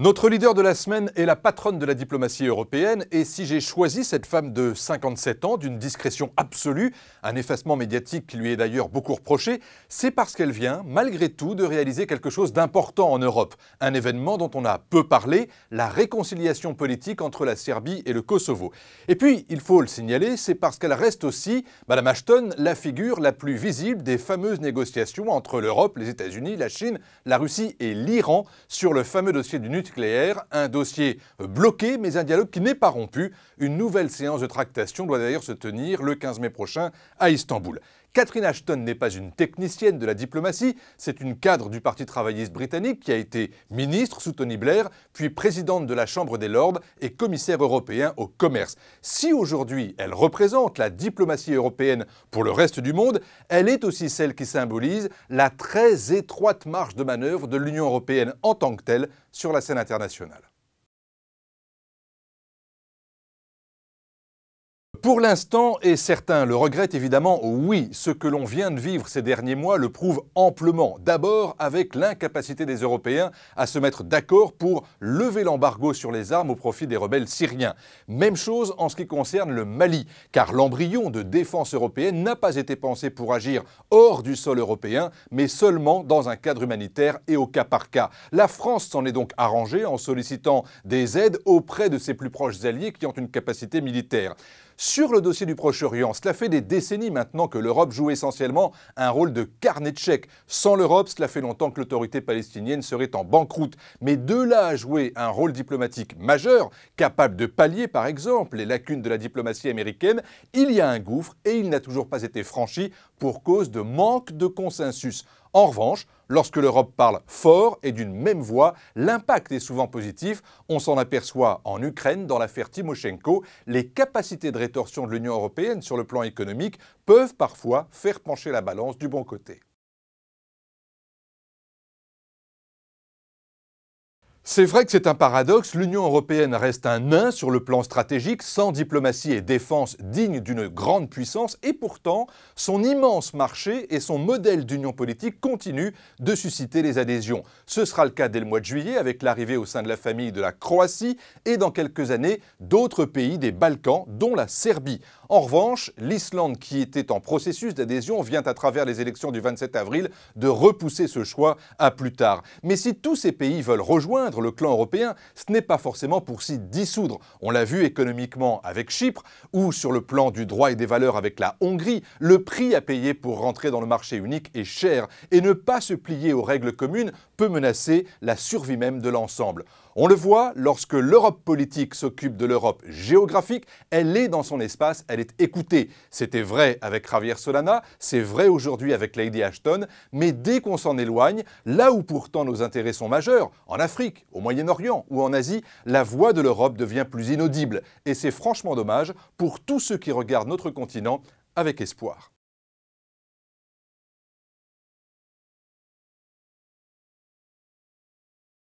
Notre leader de la semaine est la patronne de la diplomatie européenne et si j'ai choisi cette femme de 57 ans, d'une discrétion absolue, un effacement médiatique qui lui est d'ailleurs beaucoup reproché, c'est parce qu'elle vient, malgré tout, de réaliser quelque chose d'important en Europe, un événement dont on a peu parlé, la réconciliation politique entre la Serbie et le Kosovo. Et puis, il faut le signaler, c'est parce qu'elle reste aussi, Madame Ashton, la figure la plus visible des fameuses négociations entre l'Europe, les États-Unis, la Chine, la Russie et l'Iran sur le fameux dossier du nucléaire, un dossier bloqué mais un dialogue qui n'est pas rompu. Une nouvelle séance de tractation doit d'ailleurs se tenir le 15 mai prochain à Istanbul. Catherine Ashton n'est pas une technicienne de la diplomatie, c'est une cadre du Parti travailliste britannique qui a été ministre sous Tony Blair, puis présidente de la Chambre des Lords et commissaire européen au commerce. Si aujourd'hui elle représente la diplomatie européenne pour le reste du monde, elle est aussi celle qui symbolise la très étroite marge de manœuvre de l'Union européenne en tant que telle sur la scène internationale. Pour l'instant, et certains le regrettent évidemment, oui, ce que l'on vient de vivre ces derniers mois le prouve amplement. D'abord avec l'incapacité des Européens à se mettre d'accord pour lever l'embargo sur les armes au profit des rebelles syriens. Même chose en ce qui concerne le Mali, car l'embryon de défense européenne n'a pas été pensé pour agir hors du sol européen, mais seulement dans un cadre humanitaire et au cas par cas. La France s'en est donc arrangée en sollicitant des aides auprès de ses plus proches alliés qui ont une capacité militaire sur le dossier du Proche-Orient. Cela fait des décennies maintenant que l'Europe joue essentiellement un rôle de carnet de chèques. Sans l'Europe, cela fait longtemps que l'autorité palestinienne serait en banqueroute. Mais de là à jouer un rôle diplomatique majeur, capable de pallier par exemple les lacunes de la diplomatie américaine, il y a un gouffre et il n'a toujours pas été franchi pour cause de manque de consensus. En revanche, lorsque l'Europe parle fort et d'une même voix, l'impact est souvent positif. On s'en aperçoit en Ukraine dans l'affaire Timoshenko. Les capacités de rétorsion de l'Union européenne sur le plan économique peuvent parfois faire pencher la balance du bon côté. C'est vrai que c'est un paradoxe, l'Union européenne reste un nain sur le plan stratégique, sans diplomatie et défense digne d'une grande puissance, et pourtant, son immense marché et son modèle d'union politique continuent de susciter les adhésions. Ce sera le cas dès le mois de juillet, avec l'arrivée au sein de la famille de la Croatie, et dans quelques années, d'autres pays des Balkans, dont la Serbie. En revanche, l'Islande, qui était en processus d'adhésion, vient à travers les élections du 27 avril de repousser ce choix à plus tard. Mais si tous ces pays veulent rejoindre, le clan européen, ce n'est pas forcément pour s'y dissoudre. On l'a vu économiquement avec Chypre, ou sur le plan du droit et des valeurs avec la Hongrie, le prix à payer pour rentrer dans le marché unique est cher, et ne pas se plier aux règles communes peut menacer la survie même de l'ensemble. On le voit, lorsque l'Europe politique s'occupe de l'Europe géographique, elle est dans son espace, elle est écoutée. C'était vrai avec Javier Solana, c'est vrai aujourd'hui avec Lady Ashton, mais dès qu'on s'en éloigne, là où pourtant nos intérêts sont majeurs, en Afrique, au Moyen-Orient ou en Asie, la voix de l'Europe devient plus inaudible. Et c'est franchement dommage pour tous ceux qui regardent notre continent avec espoir.